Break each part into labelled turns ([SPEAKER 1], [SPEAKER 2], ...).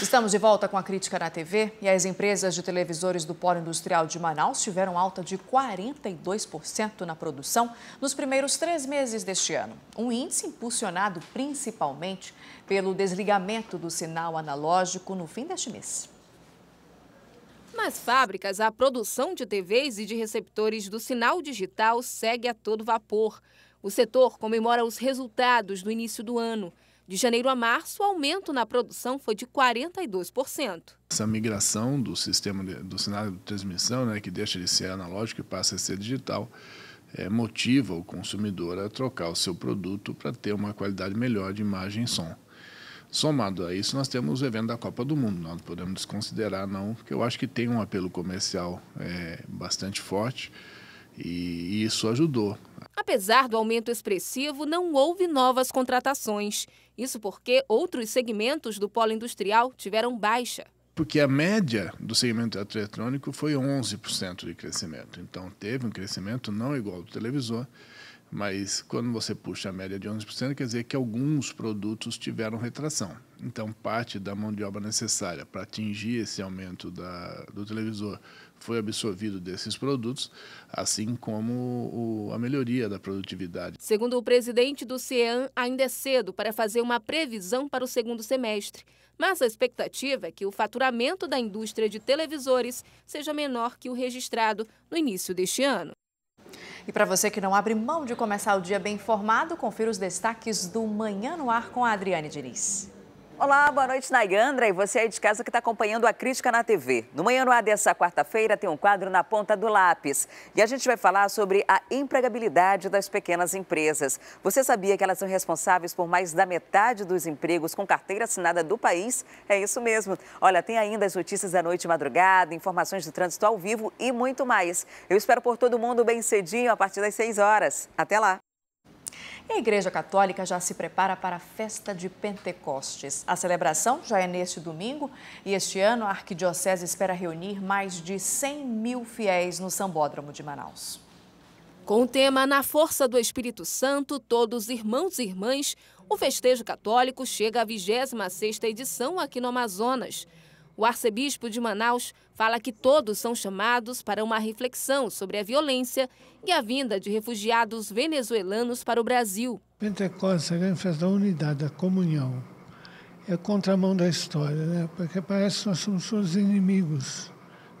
[SPEAKER 1] Estamos de volta com a crítica na TV e as empresas de televisores do Polo Industrial de Manaus tiveram alta de 42% na produção nos primeiros três meses deste ano. Um índice impulsionado principalmente pelo desligamento do sinal analógico no fim deste mês.
[SPEAKER 2] Nas fábricas, a produção de TVs e de receptores do sinal digital segue a todo vapor. O setor comemora os resultados do início do ano. De janeiro a março, o aumento na produção foi de 42%.
[SPEAKER 3] Essa migração do sistema de, do sinal de transmissão, né, que deixa de ser analógico e passa a ser digital, é, motiva o consumidor a trocar o seu produto para ter uma qualidade melhor de imagem e som. Somado a isso, nós temos o evento da Copa do Mundo. Nós não podemos desconsiderar, não, que eu acho que tem um apelo comercial é, bastante forte e isso ajudou.
[SPEAKER 2] Apesar do aumento expressivo, não houve novas contratações. Isso porque outros segmentos do polo industrial tiveram baixa.
[SPEAKER 3] Porque a média do segmento eletrônico foi 11% de crescimento. Então, teve um crescimento não igual ao do televisor, mas quando você puxa a média de 11%, quer dizer que alguns produtos tiveram retração. Então, parte da mão de obra necessária para atingir esse aumento da, do televisor foi absorvido desses produtos, assim como o, a melhoria da produtividade.
[SPEAKER 2] Segundo o presidente do CEAN, ainda é cedo para fazer uma previsão para o segundo semestre. Mas a expectativa é que o faturamento da indústria de televisores seja menor que o registrado no início deste ano. E para
[SPEAKER 1] você que não abre mão de começar o dia bem informado, confira os destaques do Manhã no Ar com a Adriane Diniz.
[SPEAKER 2] Olá, boa noite, Nayandra. E você aí de casa que está acompanhando a Crítica na TV. No Manhã no Ar dessa quarta-feira tem um quadro na ponta do lápis. E a gente vai falar sobre a empregabilidade das pequenas empresas. Você sabia que elas são responsáveis por mais da metade dos empregos com carteira assinada do país? É isso mesmo. Olha, tem ainda as notícias da noite e madrugada, informações do trânsito ao vivo e muito mais. Eu espero por todo mundo bem cedinho, a partir das 6 horas. Até lá!
[SPEAKER 1] A Igreja Católica já se prepara para a festa de Pentecostes. A celebração já é neste domingo e este ano a Arquidiocese espera
[SPEAKER 2] reunir mais de 100 mil fiéis no Sambódromo de Manaus. Com o tema Na Força do Espírito Santo, todos irmãos e irmãs, o festejo católico chega à 26ª edição aqui no Amazonas. O arcebispo de Manaus fala que todos são chamados para uma reflexão sobre a violência e a vinda de refugiados venezuelanos para o Brasil.
[SPEAKER 3] Pentecostes é a festa da unidade, da comunhão. É a contramão da história, né? porque parece que nós somos todos inimigos.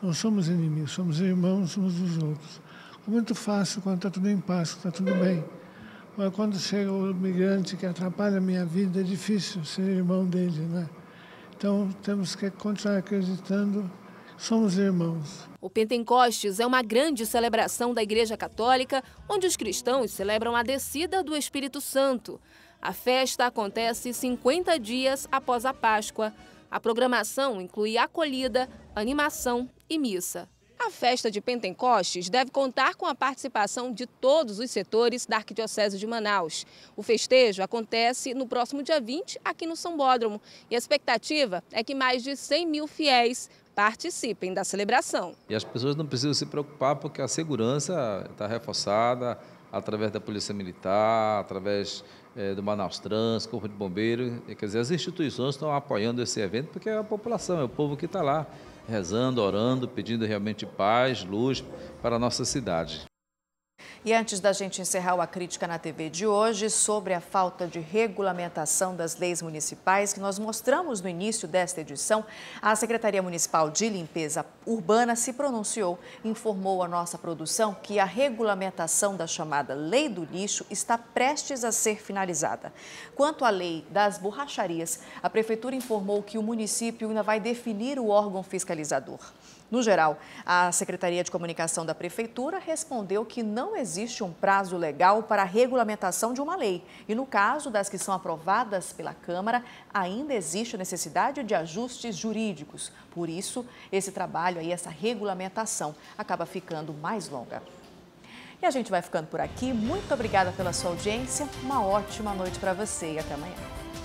[SPEAKER 3] Não somos inimigos, somos irmãos uns dos outros. É muito fácil quando está tudo em paz, está tudo bem. Mas quando chega o migrante que atrapalha a minha vida, é difícil ser irmão dele, né? Então temos que continuar acreditando somos irmãos.
[SPEAKER 2] O Pentecostes é uma grande celebração da Igreja Católica, onde os cristãos celebram a descida do Espírito Santo. A festa acontece 50 dias após a Páscoa. A programação inclui acolhida, animação e missa. A festa de Pentecostes deve contar com a participação de todos os setores da Arquidiocese de Manaus. O festejo acontece no próximo dia 20 aqui no São Bódromo e a expectativa é que mais de 100 mil fiéis participem da celebração.
[SPEAKER 3] E as pessoas não precisam se preocupar porque a segurança está reforçada através da Polícia Militar, através é, do Manaus Trans, Corpo de Bombeiros. Quer dizer, as instituições estão apoiando esse evento porque é a população, é o povo que está lá rezando, orando, pedindo realmente paz, luz para a nossa cidade.
[SPEAKER 1] E antes da gente encerrar a crítica na TV de hoje sobre a falta de regulamentação das leis municipais que nós mostramos no início desta edição, a Secretaria Municipal de Limpeza Urbana se pronunciou, informou a nossa produção que a regulamentação da chamada Lei do Lixo está prestes a ser finalizada. Quanto à Lei das Borracharias, a Prefeitura informou que o município ainda vai definir o órgão fiscalizador. No geral, a Secretaria de Comunicação da Prefeitura respondeu que não existe existe um prazo legal para a regulamentação de uma lei. E no caso das que são aprovadas pela Câmara, ainda existe a necessidade de ajustes jurídicos. Por isso, esse trabalho aí, essa regulamentação, acaba ficando mais longa. E a gente vai ficando por aqui. Muito obrigada pela sua audiência. Uma ótima noite para você e até amanhã.